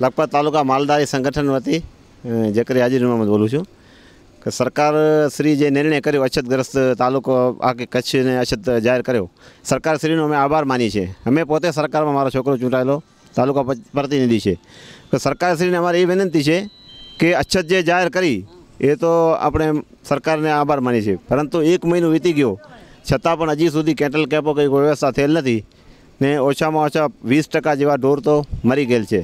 લખપત તાલુકા માલદારી સંગઠન વતી જકરી હાજીર મહમદ બોલું છું કે સરકાર શ્રી જે નિર્ણય કર્યો અછતગ્રસ્ત તાલુકો આ કે કચ્છને અછત જાહેર કર્યો સરકાર શ્રીનો અમે આભાર માની છે અમે પોતે સરકારમાં મારો છોકરો ચૂંટાયેલો તાલુકા પ્રતિનિધિ છે તો શ્રીને અમારી એ વિનંતી છે કે અછત જે જાહેર કરી એ તો આપણે સરકારને આભાર માની છે પરંતુ એક મહિનો વીતી ગયો છતાં પણ હજી સુધી કેટલ કેપો કંઈ વ્યવસ્થા થયેલ નથી ને ઓછામાં ઓછા વીસ ટકા જેવા ઢોર તો મરી ગયેલ છે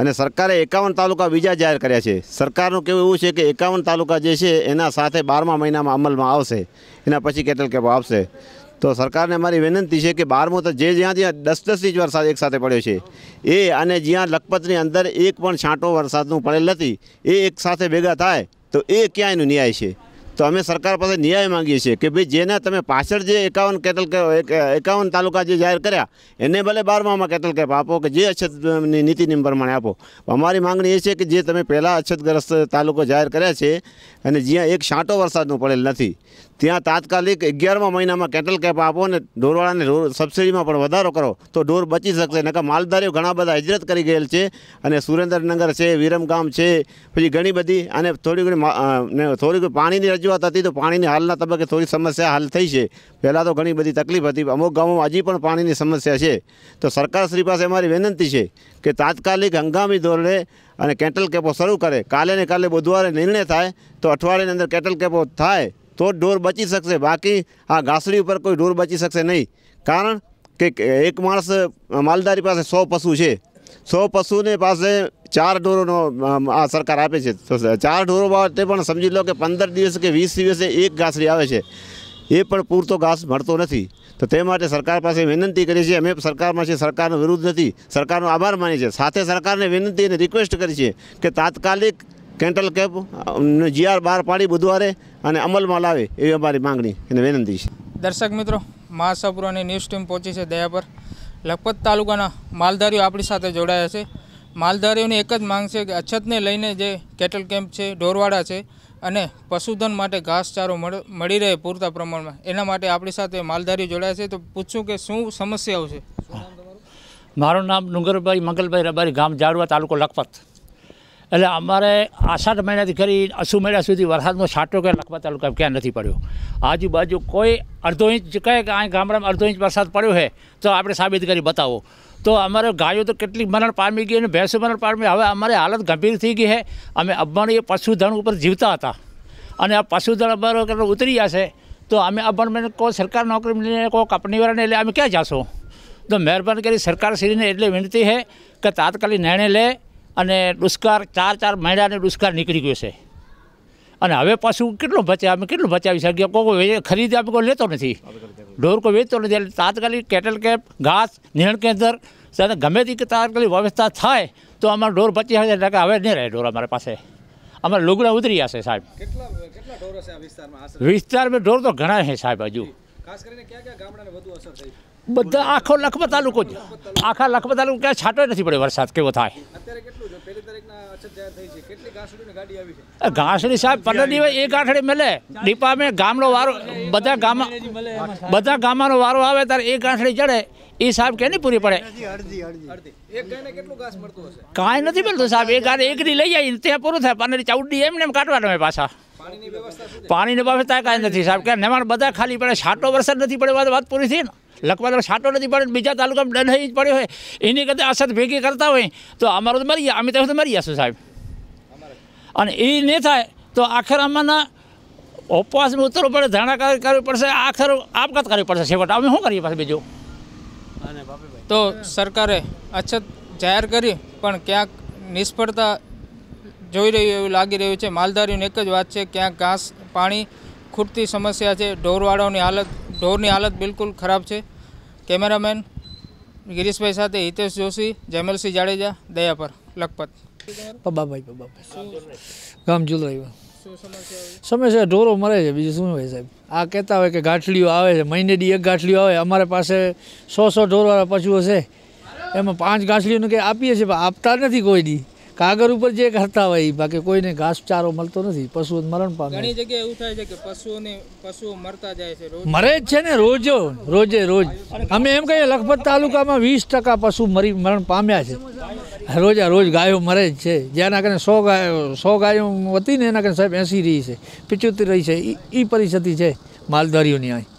અને સરકારે એકાવન તાલુકા બીજા જાહેર કર્યા છે સરકારનું કેવું એવું છે કે એકાવન તાલુકા જે છે એના સાથે બારમા મહિનામાં અમલમાં આવશે એના પછી કેટલ કેપ આવશે તો સરકારને મારી વિનંતી છે કે બારમું તો જે જ્યાં જ્યાં દસ દસ ઇંચ વરસાદ એકસાથે પડ્યો છે એ અને જ્યાં લખપતની અંદર એક પણ છાંટો વરસાદનું પડેલ નથી એ એકસાથે ભેગા થાય તો એ ક્યાંયનું ન્યાય છે તો અમે સરકાર પાસે ન્યાય માંગીએ છીએ કે ભાઈ જેને તમે પાછળ જે એકાવન કેટલ એકાવન તાલુકા જે જાહેર કર્યા એને ભલે બારમામાં કેટલ કેપ આપો કે જે અછતની નીતિની પ્રમાણે આપો અમારી માંગણી એ છે કે જે તમે પહેલાં અછતગ્રસ્ત તાલુકો જાહેર કર્યા છે અને જ્યાં એક છાંટો વરસાદનું પડેલ નથી ત્યાં તાત્કાલિક અગિયારમા મહિનામાં કેટલ કેપ આપો અને ઢોરવાળાને સબસિડીમાં પણ વધારો કરો તો ઢોર બચી શકશે નકા માલધારીઓ ઘણા બધા હિજરત કરી ગયેલ છે અને સુરેન્દ્રનગર છે વિરમગામ છે પછી ઘણી બધી અને થોડી ઘણી થોડી પાણીની રજૂ હતાતી તો પાણીની હાલના તબકે થોડી સમસ્યા હલ થઈ છે પહેલા તો ઘણી બધી તકલીફ હતી અમુક ગામમાં આજે પણ પાણીની સમસ્યા છે તો સરકાર શ્રી પાસે અમારી વિનંતી છે કે તાત્કાલિક હંગામી દોરડે અને કેટર કેપો શરૂ કરે કાલે ને કાલે બુધવારે નિર્ણય થાય તો અઠવાડે ની અંદર કેટર કેપો થાય તો ઢોર બચી શકે બાકી આ ઘાસણી ઉપર કોઈ ઢોર બચી શકે નહીં કારણ કે એક માસ માંલદારી પાસે 100 પશુ છે સો પશુની પાસે ચાર ઢોરોનો આ સરકાર આપે છે તો ચાર ઢોરો બાબતે પણ સમજી લો કે પંદર દિવસ કે વીસ દિવસે એક ઘાસરી આવે છે એ પણ પૂરતો ઘાસ મળતો નથી તો તે માટે સરકાર પાસે વિનંતી કરી છે અમે સરકારમાં છે સરકારનો વિરુદ્ધ નથી સરકારનો આભાર માની છે સાથે સરકારને વિનંતી અને રિક્વેસ્ટ કરી છે કે તાત્કાલિક કેન્ટલ કેપ જીઆર બહાર પાડી બુધવારે અને અમલમાં લાવે એવી અમારી માંગણી અને વિનંતી છે દર્શક મિત્રો મહાસપુરાની ન્યૂઝ ટીમ પહોંચી છે દયા પર લખપત તાલુકાના માલધારીઓ આપણી સાથે જોડાયા છે માલધારીઓની એક જ માંગ છે કે અછતને લઈને જે કેટલ કેમ્પ છે ઢોરવાડા છે અને પશુધન માટે ઘાસચારો મળી રહે પૂરતા પ્રમાણમાં એના માટે આપણી સાથે માલધારીઓ જોડાયા છે તો પૂછું કે શું સમસ્યાઓ છે મારું નામ ડુંગરભાઈ મંગલભાઈ રબારી ગામ જાડવા તાલુકો લખપત એટલે અમારે આષાઢ મહિનાથી કરી અસુ મહિના સુધી વરસાદનો છાંટો કે લખવા તાલુકા ક્યાં નથી પડ્યો આજુબાજુ કોઈ અડધો ઇંચ કહે કે અહીં ગામડામાં અડધો ઇંચ વરસાદ પડ્યો છે તો આપણે સાબિત કરી બતાવો તો અમારે ગાયો તો કેટલી મરણ પામી ગઈ અને ભેંસો મરણ પામી હવે અમારે હાલત ગંભીર થઈ ગઈ છે અમે અબાણી પશુધન ઉપર જીવતા હતા અને આ પશુધન અમારો ઉતરી ગયા છે તો અમે અબાણ કોઈ સરકાર નોકરી મળીને કોઈ કંપનીવાળાને એટલે અમે ક્યાં જશો તો મહેરબાની કરી સરકારશ્રીને એટલે વિનંતી છે કે તાત્કાલિક નિર્ણય લે અને દુષ્કાળ ચાર ચાર મહિનાને દુષ્કાળ નીકળી ગયો છે અને હવે પાછું કેટલું બચે અમે કેટલું બચાવી શકીએ કોઈ ખરીદી આપણે કોઈ લેતો નથી ઢોર કોઈ વેચતો નથી એટલે તાત્કાલિક કેટલ કેપ ઘાસ નિરણ કેન્દ્ર ત્યારે ગમે તે તાત્કાલિક વ્યવસ્થા થાય તો અમારે ઢોર બચી હશે એટલે હવે નહીં રહે ઢોર અમારી પાસે અમારા લુગડા ઉતરી જશે સાહેબ વિસ્તારમાં ઢોર તો ઘણા છે સાહેબ હજુ ખાસ કરીને ક્યાં ક્યાં ગામડાને વધુ અસર થઈ બધા આખો લખપત તાલુકો જ આખા લખપત તાલુકો ક્યાં છાંટો નથી પડ્યો વરસાદ કેવો થાય ઘાસડી સાહેબ પંદર દિવસ એક આઠડે મળે ડીપામે ગામનો વારો બધા ગામ બધા ગામાનો વારો આવે ત્યારે એક આઠડી ચડે એ સાહેબ કેની પૂરી પડે કાંઈ નથી મળતું સાહેબ એક આઠ એક લઈ જાય ત્યાં પૂરું થાય પંદર ચૌદ ડી એમને એમ કાઢવાનું પાછા પાણીની વ્યવસ્થા કાંઈ નથી સાહેબ કે નેમાણ બધા ખાલી પડે છાંટો વરસાદ નથી પડે વાત પૂરી થઈ ને લખવા લખવાદરા છાંટો નથી પડે બીજા તાલુકામાં ડંડ જ પડ્યો હોય એની કરતાં અસર ભેગી કરતા હોય તો અમારું તો મરી ગયા અમે તો મરી જશું સાહેબ અને એ નહીં થાય તો આખર અમારા ઉપવાસમાં ઉતરવું પડે ધારણા કરવી પડશે આખર આપઘાત કરવી પડશે છેવટે અમે શું કરીએ પાછું બીજું તો સરકારે અછત જાહેર કરી પણ ક્યાંક નિષ્ફળતા જોઈ રહ્યું એવું લાગી રહ્યું છે માલધારીઓની એક જ વાત છે ક્યાંક ઘાસ પાણી ખૂટતી સમસ્યા છે ઢોરવાળાઓની હાલત ઢોરની હાલત બિલકુલ ખરાબ છે કેમેરામેન ગિરીશભાઈ સાથે હિતેશ જોશી જેમલસિંહ જાડેજા દયાપર લખપત પબ્બાભાઈ પબ્બાભાઈ ગામ જુલાઈ સમસ્યા ઢોરો મરે છે બીજું શું હોય સાહેબ આ કહેતા હોય કે ગાંઠલીઓ આવે છે મહિને દી એક ગાંઠલીઓ આવે અમારે પાસે સો સો ઢોરવાળા પશુઓ છે એમાં પાંચ ગાંઠલીઓને કંઈ આપીએ છીએ પણ આપતા નથી કોઈ દી કાગર ઉપર જે કરતા હોય બાકી કોઈને ઘાસચારો મળતો નથી પશુઓ મરણ પામે ઘણી જગ્યાએ એવું થાય છે કે પશુઓને પશુઓ મરતા જાય છે મરે જ છે ને રોજો રોજે રોજ અમે એમ કહીએ લખપત તાલુકામાં વીસ ટકા પશુ મરી મરણ પામ્યા છે રોજે રોજ ગાયો મરે જ છે જેના કારણે સો ગાયો સો ગાયો હતી ને એના કારણે સાહેબ એંસી રહી છે પિચોતેર રહી છે એ પરિસ્થિતિ છે માલધારીઓની અહીં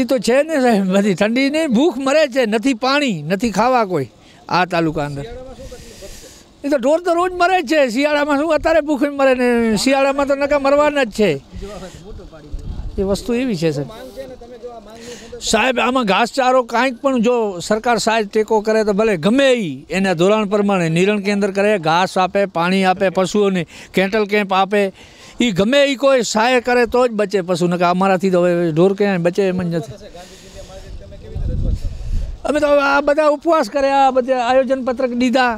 એ તો છે ને સાહેબ બધી ઠંડી નહીં ભૂખ મરે છે નથી પાણી નથી ખાવા કોઈ આ તાલુકા અંદર એ તો ઢોર તો રોજ મરે જ છે શિયાળામાં શું અત્યારે ભૂખીને મરે ને શિયાળામાં તો નકા મરવાના જ છે એ વસ્તુ એવી છે સાહેબ સાહેબ આમાં ઘાસચારો કાંઈક પણ જો સરકાર સાહેબ ટેકો કરે તો ભલે ગમે એ એના ધોરણ પ્રમાણે નિરણ કેન્દ્ર કરે ઘાસ આપે પાણી આપે પશુઓને કેન્ટલ કેમ્પ આપે એ ગમે એ કોઈ સાહેબ કરે તો જ બચે પશુ નકા અમારાથી તો હવે ઢોર ક્યાંય બચે એમ જ નથી અમે તો આ બધા ઉપવાસ કર્યા બધા આયોજન પત્રક દીધા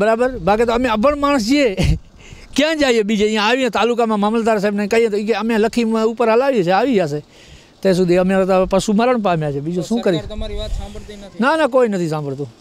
બરાબર બાકી તો અમે અભણ માણસ છીએ ક્યાં જઈએ બીજે અહીંયા આવીએ તાલુકામાં મામલદાર સાહેબને કહીએ તો કે અમે લખી ઉપર હલાવીએ છીએ આવી જશે ત્યાં સુધી અમે પશુ મરણ પામ્યા છે બીજું શું કરીએ ના ના કોઈ નથી સાંભળતું